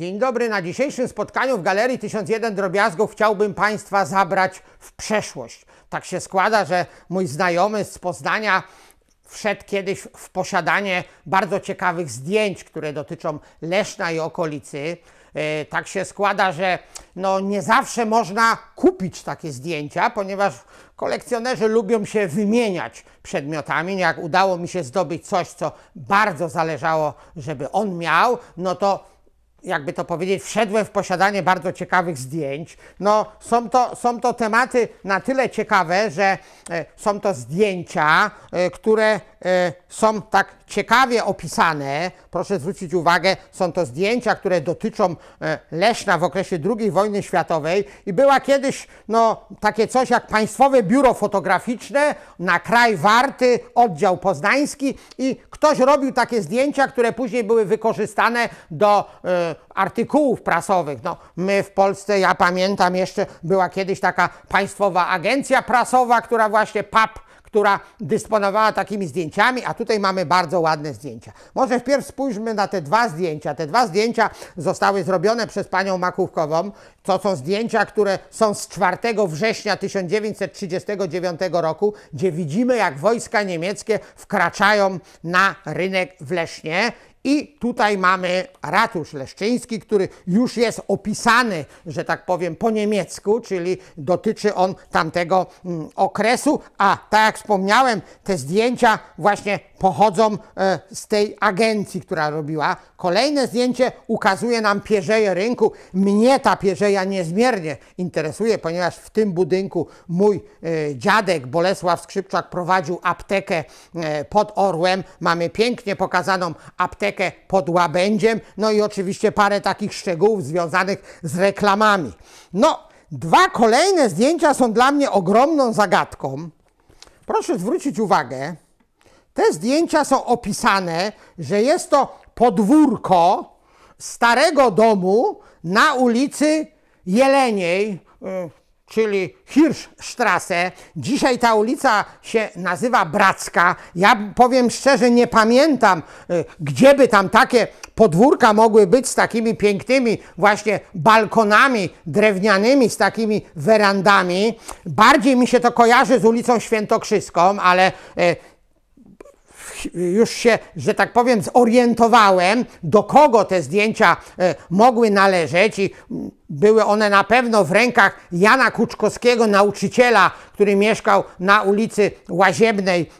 Dzień dobry. Na dzisiejszym spotkaniu w Galerii 1001 Drobiazgów chciałbym Państwa zabrać w przeszłość. Tak się składa, że mój znajomy z Poznania wszedł kiedyś w posiadanie bardzo ciekawych zdjęć, które dotyczą Leszna i okolicy. E, tak się składa, że no nie zawsze można kupić takie zdjęcia, ponieważ kolekcjonerzy lubią się wymieniać przedmiotami. Jak udało mi się zdobyć coś, co bardzo zależało, żeby on miał, no to jakby to powiedzieć, wszedłem w posiadanie bardzo ciekawych zdjęć. No, są to, są to tematy na tyle ciekawe, że e, są to zdjęcia, e, które e, są tak ciekawie opisane. Proszę zwrócić uwagę, są to zdjęcia, które dotyczą e, leśna w okresie II wojny światowej i była kiedyś no, takie coś jak Państwowe Biuro Fotograficzne na kraj Warty, oddział poznański i ktoś robił takie zdjęcia, które później były wykorzystane do e, artykułów prasowych. No, my w Polsce, ja pamiętam jeszcze, była kiedyś taka państwowa agencja prasowa, która właśnie PAP, która dysponowała takimi zdjęciami, a tutaj mamy bardzo ładne zdjęcia. Może wpierw spójrzmy na te dwa zdjęcia. Te dwa zdjęcia zostały zrobione przez panią Makówkową. To są zdjęcia, które są z 4 września 1939 roku, gdzie widzimy, jak wojska niemieckie wkraczają na rynek w Lesznie i tutaj mamy ratusz leszczyński, który już jest opisany, że tak powiem, po niemiecku, czyli dotyczy on tamtego mm, okresu. A tak jak wspomniałem, te zdjęcia właśnie pochodzą e, z tej agencji, która robiła. Kolejne zdjęcie ukazuje nam pierzeję rynku. Mnie ta pierzeja niezmiernie interesuje, ponieważ w tym budynku mój e, dziadek Bolesław Skrzypczak prowadził aptekę e, pod Orłem. Mamy pięknie pokazaną aptekę pod Łabędziem, no i oczywiście parę takich szczegółów związanych z reklamami. No, dwa kolejne zdjęcia są dla mnie ogromną zagadką. Proszę zwrócić uwagę, te zdjęcia są opisane, że jest to podwórko starego domu na ulicy Jeleniej, mm, czyli Hirschstrasse. Dzisiaj ta ulica się nazywa Bracka. Ja powiem szczerze, nie pamiętam, y, gdzie by tam takie podwórka mogły być z takimi pięknymi właśnie balkonami drewnianymi, z takimi werandami. Bardziej mi się to kojarzy z ulicą Świętokrzyską, ale y, już się, że tak powiem, zorientowałem, do kogo te zdjęcia e, mogły należeć i mm, były one na pewno w rękach Jana Kuczkowskiego, nauczyciela, który mieszkał na ulicy Łaziebnej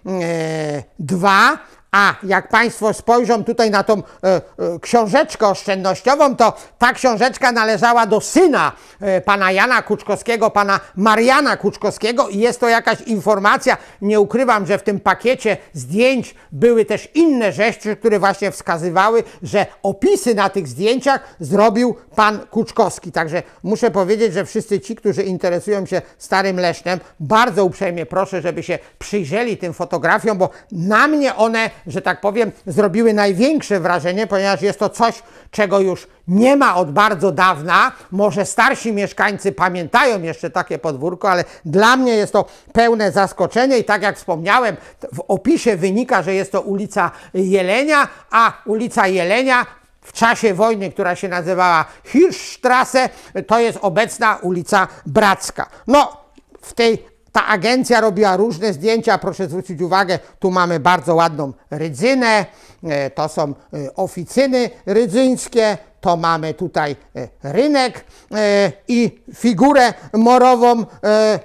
2, mm, e, a jak Państwo spojrzą tutaj na tą e, e, książeczkę oszczędnościową, to ta książeczka należała do syna e, pana Jana Kuczkowskiego, pana Mariana Kuczkowskiego i jest to jakaś informacja. Nie ukrywam, że w tym pakiecie zdjęć były też inne rzeczy, które właśnie wskazywały, że opisy na tych zdjęciach zrobił pan Kuczkowski. Także muszę powiedzieć, że wszyscy ci, którzy interesują się Starym Lesznem, bardzo uprzejmie proszę, żeby się przyjrzeli tym fotografiom, bo na mnie one że tak powiem, zrobiły największe wrażenie, ponieważ jest to coś, czego już nie ma od bardzo dawna. Może starsi mieszkańcy pamiętają jeszcze takie podwórko, ale dla mnie jest to pełne zaskoczenie i tak jak wspomniałem, w opisie wynika, że jest to ulica Jelenia, a ulica Jelenia w czasie wojny, która się nazywała Hirschstrasse, to jest obecna ulica Bracka. No, w tej ta agencja robiła różne zdjęcia, proszę zwrócić uwagę, tu mamy bardzo ładną rydzynę, e, to są e, oficyny rydzyńskie, to mamy tutaj e, rynek i figurę morową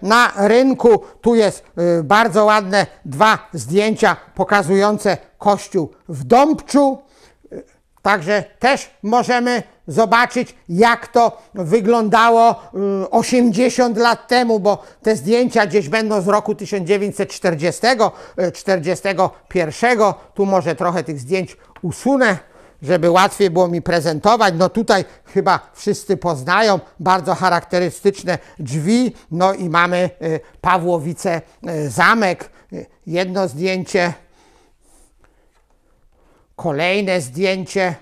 na rynku. Tu jest bardzo ładne dwa zdjęcia pokazujące kościół w Dąbczu. Także też możemy zobaczyć, jak to wyglądało 80 y, lat temu, bo te zdjęcia gdzieś będą z roku 1940, 41. Tu może trochę tych zdjęć usunę, żeby łatwiej było mi prezentować. No tutaj chyba wszyscy poznają bardzo charakterystyczne drzwi. No i mamy y, Pawłowice y, Zamek. Jedno zdjęcie Kolejne zdjęcie.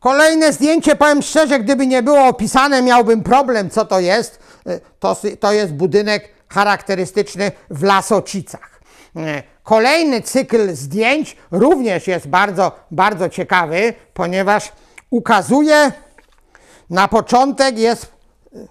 Kolejne zdjęcie, powiem szczerze, gdyby nie było opisane, miałbym problem, co to jest. Y, to, to jest budynek charakterystyczny w Lasocicach. Y, kolejny cykl zdjęć również jest bardzo, bardzo ciekawy, ponieważ ukazuje, na początek jest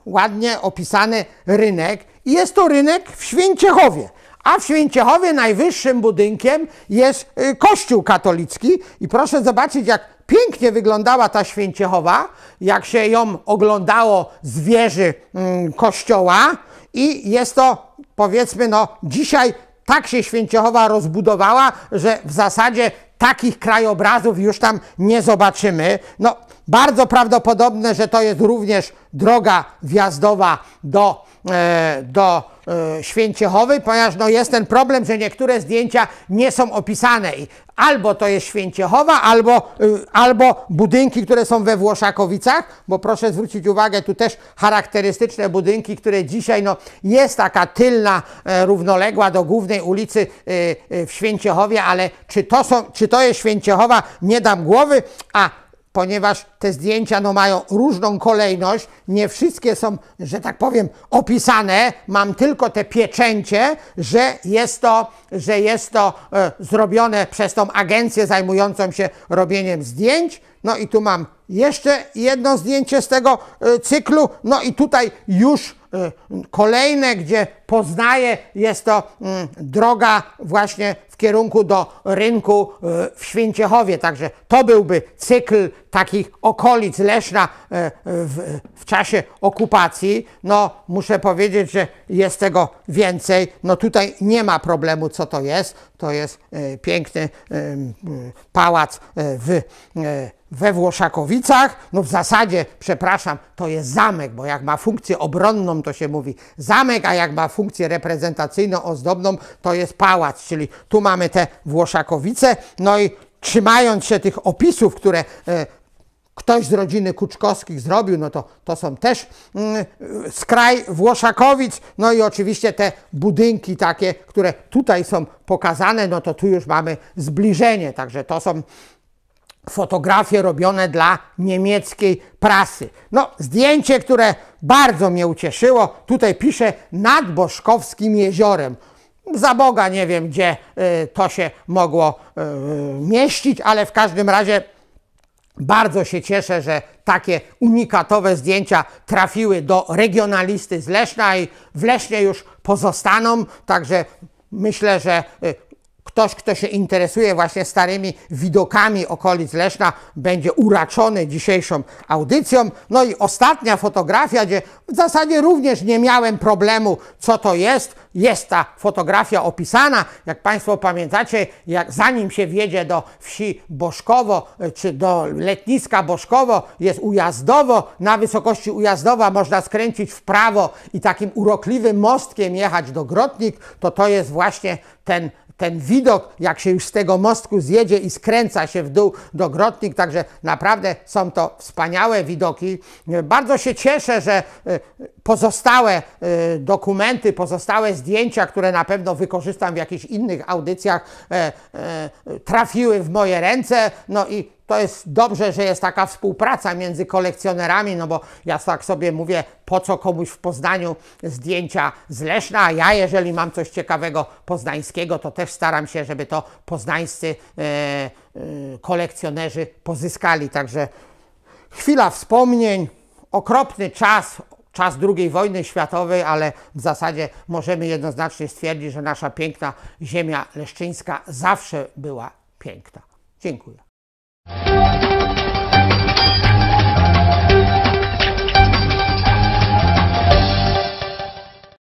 ładnie opisany rynek i jest to rynek w Święciechowie. A w Święciechowie najwyższym budynkiem jest y, kościół katolicki i proszę zobaczyć, jak pięknie wyglądała ta Święciechowa, jak się ją oglądało z wieży mm, kościoła i jest to powiedzmy no dzisiaj tak się Święciechowa rozbudowała, że w zasadzie takich krajobrazów już tam nie zobaczymy. No, bardzo prawdopodobne, że to jest również droga wjazdowa do, e, do E, Święciechowej, ponieważ no jest ten problem, że niektóre zdjęcia nie są opisane. I albo to jest Święciechowa, albo, y, albo budynki, które są we Włoszakowicach, bo proszę zwrócić uwagę, tu też charakterystyczne budynki, które dzisiaj no, jest taka tylna, e, równoległa do głównej ulicy y, y, w Święciechowie, ale czy to, są, czy to jest Święciechowa, nie dam głowy, a ponieważ te zdjęcia no, mają różną kolejność, nie wszystkie są, że tak powiem, opisane, mam tylko te pieczęcie, że jest to, że jest to e, zrobione przez tą agencję zajmującą się robieniem zdjęć, no i tu mam jeszcze jedno zdjęcie z tego e, cyklu. No i tutaj już e, kolejne, gdzie poznaję, jest to mm, droga właśnie w kierunku do rynku e, w Święciechowie. Także to byłby cykl takich okolic Leszna w, w czasie okupacji. No muszę powiedzieć, że jest tego więcej. No tutaj nie ma problemu, co to jest. To jest e, piękny e, e, pałac w we Włoszakowicach, no w zasadzie, przepraszam, to jest zamek, bo jak ma funkcję obronną, to się mówi zamek, a jak ma funkcję reprezentacyjną, ozdobną, to jest pałac, czyli tu mamy te Włoszakowice, no i trzymając się tych opisów, które ktoś z rodziny Kuczkowskich zrobił, no to, to są też mm, skraj Włoszakowic, no i oczywiście te budynki takie, które tutaj są pokazane, no to tu już mamy zbliżenie, także to są fotografie robione dla niemieckiej prasy. No, zdjęcie, które bardzo mnie ucieszyło, tutaj pisze nad Boszkowskim jeziorem. Za Boga nie wiem, gdzie y, to się mogło y, mieścić, ale w każdym razie bardzo się cieszę, że takie unikatowe zdjęcia trafiły do regionalisty z Leszna i w Lesznie już pozostaną, także myślę, że y, ktoś, kto się interesuje właśnie starymi widokami okolic Leszna, będzie uraczony dzisiejszą audycją. No i ostatnia fotografia, gdzie w zasadzie również nie miałem problemu, co to jest. Jest ta fotografia opisana. Jak Państwo pamiętacie, jak, zanim się wjedzie do wsi Boszkowo e, czy do letniska Boszkowo, jest ujazdowo. Na wysokości ujazdowa można skręcić w prawo i takim urokliwym mostkiem jechać do Grotnik. To to jest właśnie ten ten widok, jak się już z tego mostku zjedzie i skręca się w dół do Grotnik, także naprawdę są to wspaniałe widoki. Bardzo się cieszę, że e, pozostałe y, dokumenty, pozostałe zdjęcia, które na pewno wykorzystam w jakichś innych audycjach, e, e, trafiły w moje ręce. No i to jest dobrze, że jest taka współpraca między kolekcjonerami, no bo ja tak sobie mówię, po co komuś w Poznaniu zdjęcia z Leszna, a ja jeżeli mam coś ciekawego poznańskiego, to też staram się, żeby to poznańscy e, e, kolekcjonerzy pozyskali. Także chwila wspomnień, okropny czas, czas II wojny światowej, ale w zasadzie możemy jednoznacznie stwierdzić, że nasza piękna ziemia leszczyńska zawsze była piękna. Dziękuję.